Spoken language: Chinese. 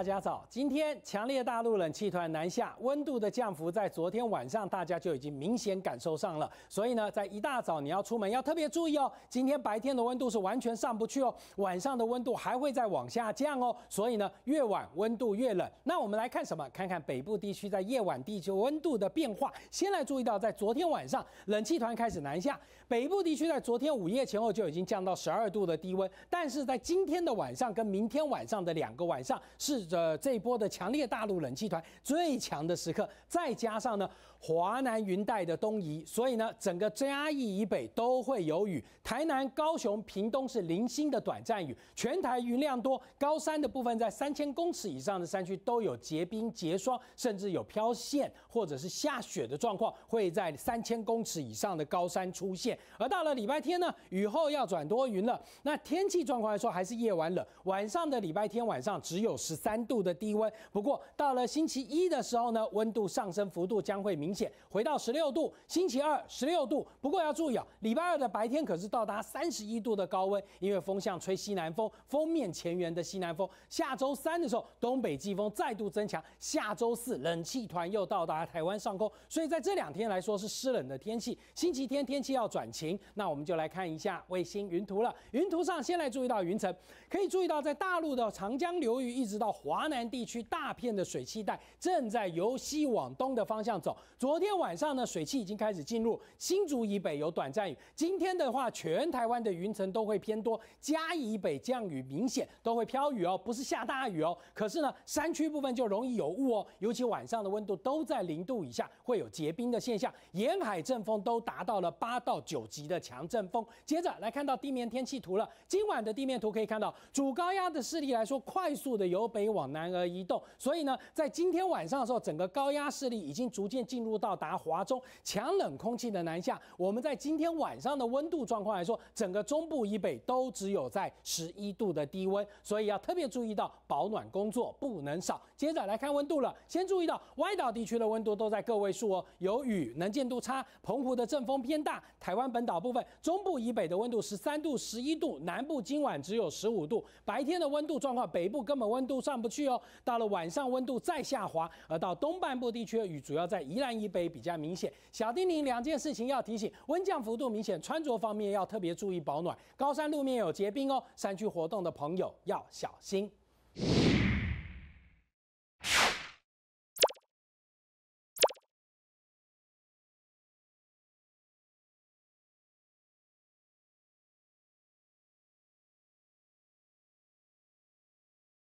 大家早，今天强烈大陆冷气团南下，温度的降幅在昨天晚上大家就已经明显感受上了。所以呢，在一大早你要出门要特别注意哦。今天白天的温度是完全上不去哦，晚上的温度还会再往下降哦。所以呢，越晚温度越冷。那我们来看什么？看看北部地区在夜晚地球温度的变化。先来注意到，在昨天晚上冷气团开始南下，北部地区在昨天午夜前后就已经降到十二度的低温，但是在今天的晚上跟明天晚上的两个晚上是。这这一波的强烈大陆冷气团最强的时刻，再加上呢，华南云带的东移，所以呢，整个嘉义以北都会有雨。台南、高雄、屏东是零星的短暂雨，全台云量多，高山的部分在三千公尺以上的山区都有结冰、结霜，甚至有飘线或者是下雪的状况，会在三千公尺以上的高山出现。而到了礼拜天呢，雨后要转多云了。那天气状况来说，还是夜晚冷，晚上的礼拜天晚上只有十三。度的低温，不过到了星期一的时候呢，温度上升幅度将会明显，回到十六度。星期二十六度，不过要注意啊，礼拜二的白天可是到达三十一度的高温，因为风向吹西南风，风面前缘的西南风。下周三的时候，东北季风再度增强，下周四冷气团又到达台湾上空，所以在这两天来说是湿冷的天气。星期天天气要转晴，那我们就来看一下卫星云图了。云图上先来注意到云层，可以注意到在大陆的长江流域一直到。华南地区大片的水汽带正在由西往东的方向走。昨天晚上呢，水汽已经开始进入新竹以北，有短暂雨。今天的话，全台湾的云层都会偏多，嘉义北降雨明显，都会飘雨哦，不是下大雨哦。可是呢，山区部分就容易有雾哦，尤其晚上的温度都在零度以下，会有结冰的现象。沿海阵风都达到了八到九级的强阵风。接着来看到地面天气图了，今晚的地面图可以看到，主高压的势力来说，快速的由北。往南而移动，所以呢，在今天晚上的时候，整个高压势力已经逐渐进入到达华中强冷空气的南下。我们在今天晚上的温度状况来说，整个中部以北都只有在十一度的低温，所以要特别注意到保暖工作不能少。接着来看温度了，先注意到外岛地区的温度都在个位数哦，有雨，能见度差，澎湖的阵风偏大。台湾本岛部分，中部以北的温度十三度、十一度，南部今晚只有十五度，白天的温度状况，北部根本温度上。不去哦，到了晚上温度再下滑，而到东半部地区雨主要在宜兰、以北比较明显。小叮咛，两件事情要提醒：温降幅度明显，穿着方面要特别注意保暖；高山路面有结冰哦，山区活动的朋友要小心。